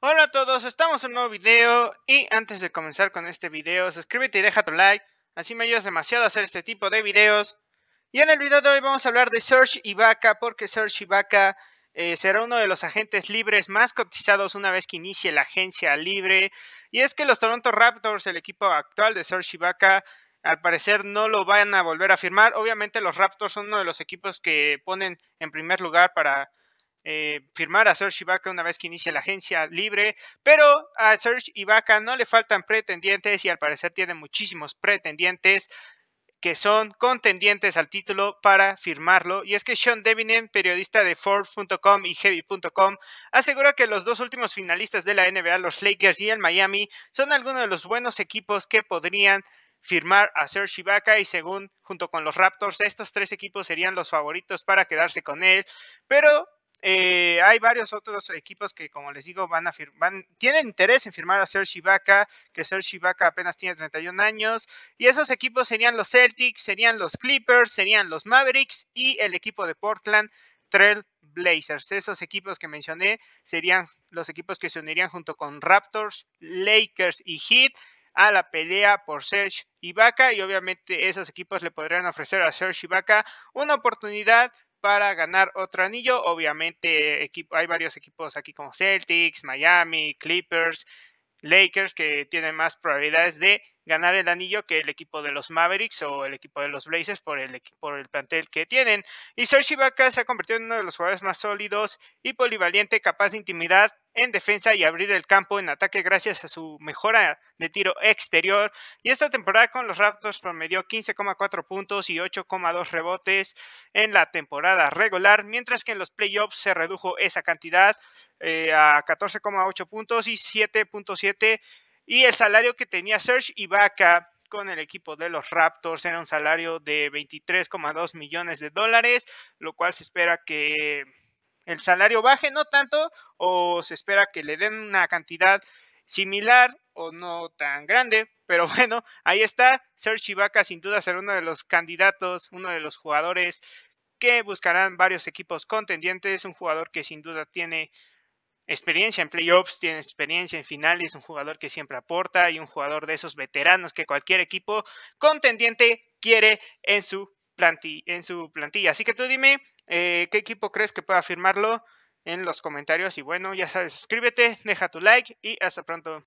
Hola a todos, estamos en un nuevo video y antes de comenzar con este video, suscríbete y deja tu like, así me ayudas demasiado a hacer este tipo de videos. Y en el video de hoy vamos a hablar de Serge Ibaka porque Serge Ibaka eh, será uno de los agentes libres más cotizados una vez que inicie la agencia libre. Y es que los Toronto Raptors, el equipo actual de Serge Ibaka, al parecer no lo van a volver a firmar. Obviamente los Raptors son uno de los equipos que ponen en primer lugar para eh, firmar a Serge Ibaka una vez que inicia la agencia libre, pero a Serge Ibaka no le faltan pretendientes y al parecer tiene muchísimos pretendientes que son contendientes al título para firmarlo. Y es que Sean Devinen, periodista de Forbes.com y Heavy.com, asegura que los dos últimos finalistas de la NBA, los Lakers y el Miami, son algunos de los buenos equipos que podrían firmar a Serge Ibaka y según junto con los Raptors estos tres equipos serían los favoritos para quedarse con él, pero eh, hay varios otros equipos que, como les digo, van a van, tienen interés en firmar a Serge Ibaka, que Serge Ibaka apenas tiene 31 años. Y esos equipos serían los Celtics, serían los Clippers, serían los Mavericks y el equipo de Portland, Trail Blazers. Esos equipos que mencioné serían los equipos que se unirían junto con Raptors, Lakers y Heat a la pelea por Serge Ibaka y obviamente esos equipos le podrían ofrecer a Serge Ibaka una oportunidad para ganar otro anillo. Obviamente hay varios equipos aquí como Celtics, Miami, Clippers, Lakers que tienen más probabilidades de ganar el anillo que el equipo de los Mavericks o el equipo de los Blazers por el, por el plantel que tienen. Y Serge Ibaka se ha convertido en uno de los jugadores más sólidos y polivalente capaz de intimidad en defensa y abrir el campo en ataque gracias a su mejora de tiro exterior. Y esta temporada con los Raptors promedió 15,4 puntos y 8,2 rebotes en la temporada regular, mientras que en los playoffs se redujo esa cantidad eh, a 14,8 puntos y 7.7 y el salario que tenía Serge Ibaka con el equipo de los Raptors era un salario de 23,2 millones de dólares, lo cual se espera que el salario baje, no tanto, o se espera que le den una cantidad similar o no tan grande, pero bueno, ahí está. Serge Ibaka sin duda será uno de los candidatos, uno de los jugadores que buscarán varios equipos contendientes, un jugador que sin duda tiene experiencia en playoffs, tiene experiencia en finales, un jugador que siempre aporta y un jugador de esos veteranos que cualquier equipo contendiente quiere en su, plantilla. En su plantilla. Así que tú dime eh, qué equipo crees que pueda firmarlo en los comentarios y bueno, ya sabes, suscríbete, deja tu like y hasta pronto.